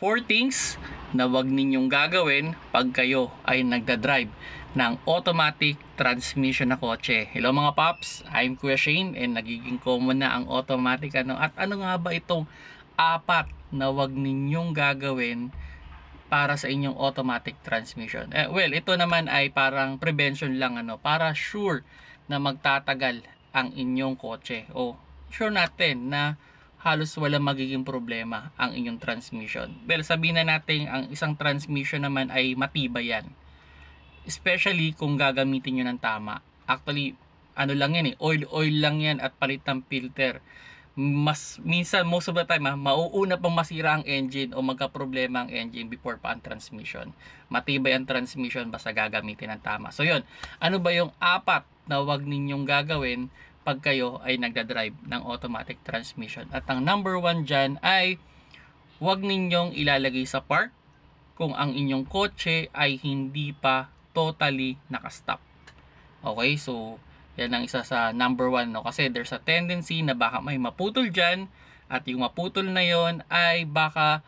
4 things na wag ninyong gagawin pag kayo ay nagda-drive ng automatic transmission na kotse. Hello mga paps, I'm Kuya Shane and nagiging common na ang automatic ano. At ano nga ba itong apat na wag ninyong gagawin para sa inyong automatic transmission? Eh, well, ito naman ay parang prevention lang ano, para sure na magtatagal ang inyong kotse. O sure natin na halos wala magiging problema ang inyong transmission. Well, sabihin na natin ang isang transmission naman ay matibay yan. Especially kung gagamitin nyo ng tama. Actually, ano lang yan eh, oil-oil lang yan at palit ng filter. Mas, minsan, most of the time, ha, ah, mauuna pang masira ang engine o magka-problema ang engine before pa ang transmission. Matibay ang transmission basta gagamitin ng tama. So, yun. Ano ba yung apat na wag ninyong gagawin pag kayo ay nagda-drive ng automatic transmission. At ang number one dyan ay huwag ninyong ilalagay sa park kung ang inyong kotse ay hindi pa totally nakastop. Okay, so yan ang isa sa number one. No? Kasi there's a tendency na baka may maputol dyan at yung maputol na yon ay baka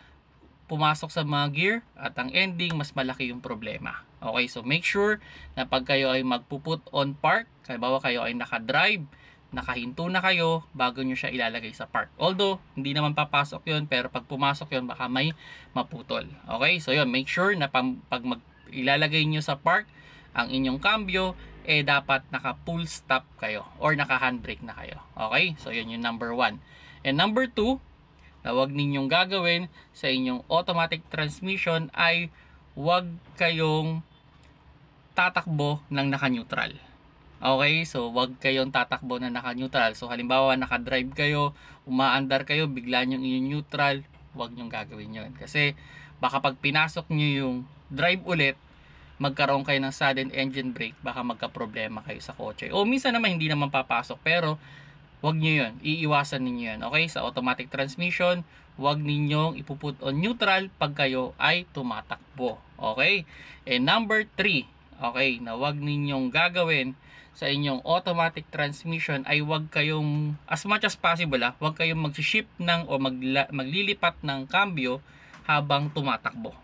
pumasok sa mga gear at ang ending mas malaki yung problema. Okay, so make sure na pag kayo ay magpuput on park, halimbawa kayo ay nakadrive nakahinto na kayo bago nyo siya ilalagay sa park. Although, hindi naman papasok yun, pero pag pumasok yun, baka may maputol. Okay, so yun, make sure na pag, pag mag, ilalagay nyo sa park ang inyong cambio, eh dapat naka full stop kayo or naka handbrake na kayo. Okay, so yun yung number one. And number two, na wag ninyong gagawin sa inyong automatic transmission ay wag kayong tatakbo ng naka-neutral. Okay, so wag kayong tatakbo na naka-neutral. So halimbawa naka-drive kayo, umaandar kayo, bigla nyo yung neutral, wag nyo gagawin yon Kasi baka pag pinasok nyo yung drive ulit, magkaroon kayo ng sudden engine brake, baka magka-problema kayo sa kotse. O minsan naman hindi naman papasok, pero wag nyo yun, iiwasan ninyo yun. Okay, sa automatic transmission, wag ninyong ipuput on neutral pag kayo ay tumatakbo. Okay, and number 3, okay, na wag ninyong gagawin sa inyong automatic transmission ay huwag kayong as much as possible ah, huwag kayong mag-shift ng o magla, maglilipat ng cambio habang tumatakbo.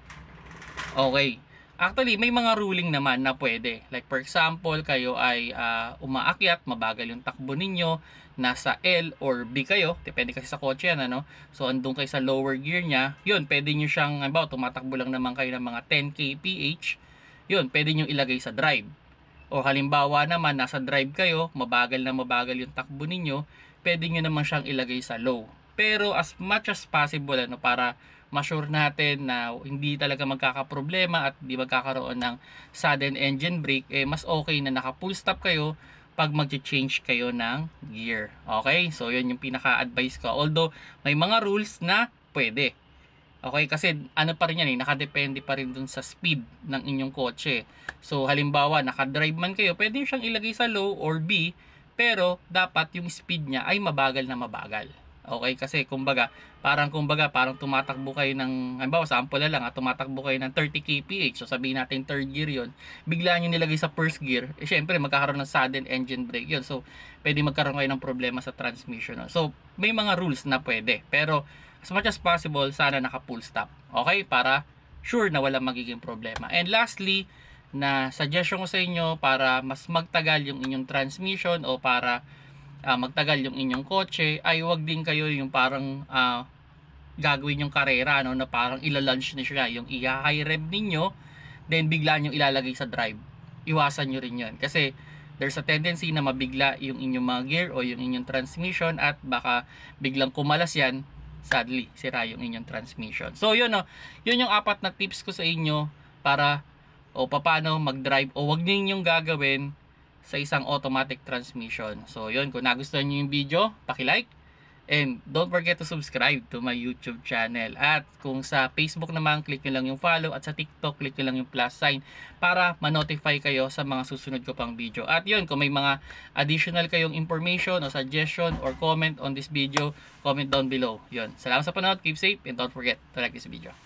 Okay. Actually, may mga ruling naman na pwede. Like for example, kayo ay uh, umaakyat, mabagal yung takbo ninyo, nasa L or B kayo, depende kasi sa kotse yan, ano? So, andun kayo sa lower gear niya, yun, pwede nyo siyang, halimbawa, tumatakbo lang naman kayo ng mga 10 kph, yun, pwede nyo ilagay sa drive. O halimbawa naman, nasa drive kayo, mabagal na mabagal yung takbo ninyo, pwede nyo naman siyang ilagay sa low. Pero as much as possible, ano, para masure natin na hindi talaga magkakaproblema at di magkakaroon ng sudden engine brake, eh, mas okay na naka full stop kayo pag mag-change kayo ng gear. Okay? So, yun yung pinaka-advice ko. Although, may mga rules na pwede. Okay, kasi ano pa rin yan eh, nakadepende pa rin dun sa speed ng inyong kotse. So halimbawa, nakadrive man kayo, pwede siyang ilagay sa low or B, pero dapat yung speed niya ay mabagal na mabagal. Okay, kasi kumbaga, parang kumbaga, parang tumatakbo kayo ng, halimbawa sa ampula lang, at ah, tumatakbo kayo ng 30 kph. So sabihin natin third gear yon Bigla nyo nilagay sa first gear, eh, syempre magkakaroon ng sudden engine brake yon So pwede magkaroon kayo ng problema sa transmission. Ah. So may mga rules na pwede. Pero as much as possible, sana naka full stop. Okay, para sure na wala magiging problema. And lastly, na suggestion ko sa inyo para mas magtagal yung inyong transmission o para uh, magtagal yung inyong kotse ay wag din kayo yung parang uh, gagawin yung karera no na parang ilalunch niyo siya yung i-high rev ninyo then bigla niyo ilalagay sa drive iwasan niyo rin yun kasi there's a tendency na mabigla yung inyong mga gear o yung inyong transmission at baka biglang kumalas yan sadly sira yung inyong transmission so yun no ah, yun yung apat na tips ko sa inyo para o paano mag drive o wag niyo yung gagawin sa isang automatic transmission. So yun, kung nagustuhan nyo yung video, like And don't forget to subscribe to my YouTube channel. At kung sa Facebook naman, click nyo lang yung follow. At sa TikTok, click nyo lang yung plus sign para ma-notify kayo sa mga susunod ko pang video. At yun, kung may mga additional kayong information o suggestion or comment on this video, comment down below. Yun. Salamat sa panonood. Keep safe and don't forget to like this video.